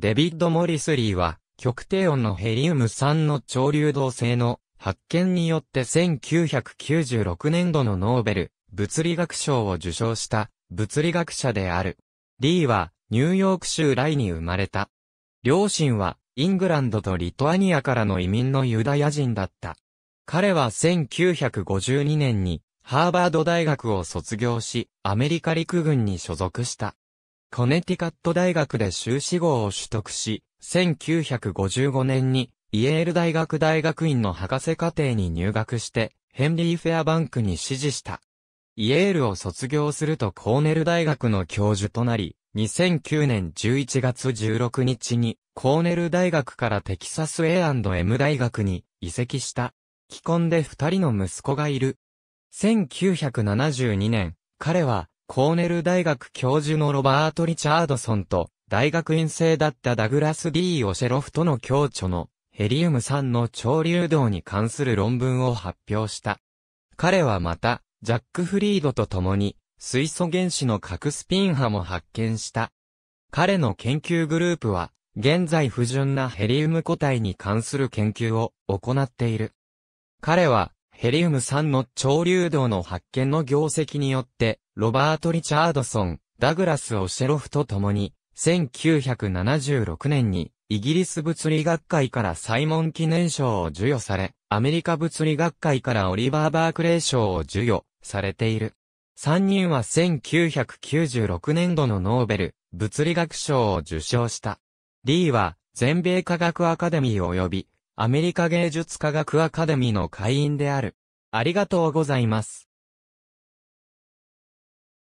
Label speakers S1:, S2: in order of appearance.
S1: デビッド・モリスリ
S2: ーは、極低温のヘリウム3の潮流動性の発見によって1996年度のノーベル物理学賞を受賞した物理学者である。リーはニューヨーク州ライに生まれた。両親はイングランドとリトアニアからの移民のユダヤ人だった。彼は1952年にハーバード大学を卒業し、アメリカ陸軍に所属した。コネティカット大学で修士号を取得し、1955年にイエール大学大学院の博士課程に入学して、ヘンリー・フェアバンクに指示した。イエールを卒業するとコーネル大学の教授となり、2009年11月16日にコーネル大学からテキサス A&M 大学に移籍した。既婚で二人の息子がいる。1972年、彼はコーネル大学教授のロバート・リチャードソンと、大学院生だったダグラス・ D・ オシェロフとの共著の、ヘリウム3の潮流動に関する論文を発表した。彼はまた、ジャック・フリードと共に、水素原子の核スピン波も発見した。彼の研究グループは、現在不純なヘリウム個体に関する研究を行っている。彼は、ヘリウム3の潮流動の発見の業績によって、ロバート・リチャードソン、ダグラス・オシェロフと共に、1976年に、イギリス物理学会からサイモン記念賞を授与され、アメリカ物理学会からオリバー・バークレー賞を授与されている。3人は1996年度のノーベル物理学賞を受賞した。リーは全米科学アカデミー及びアメリカ芸術科学アカデミーの会員である。
S1: ありがとうございます。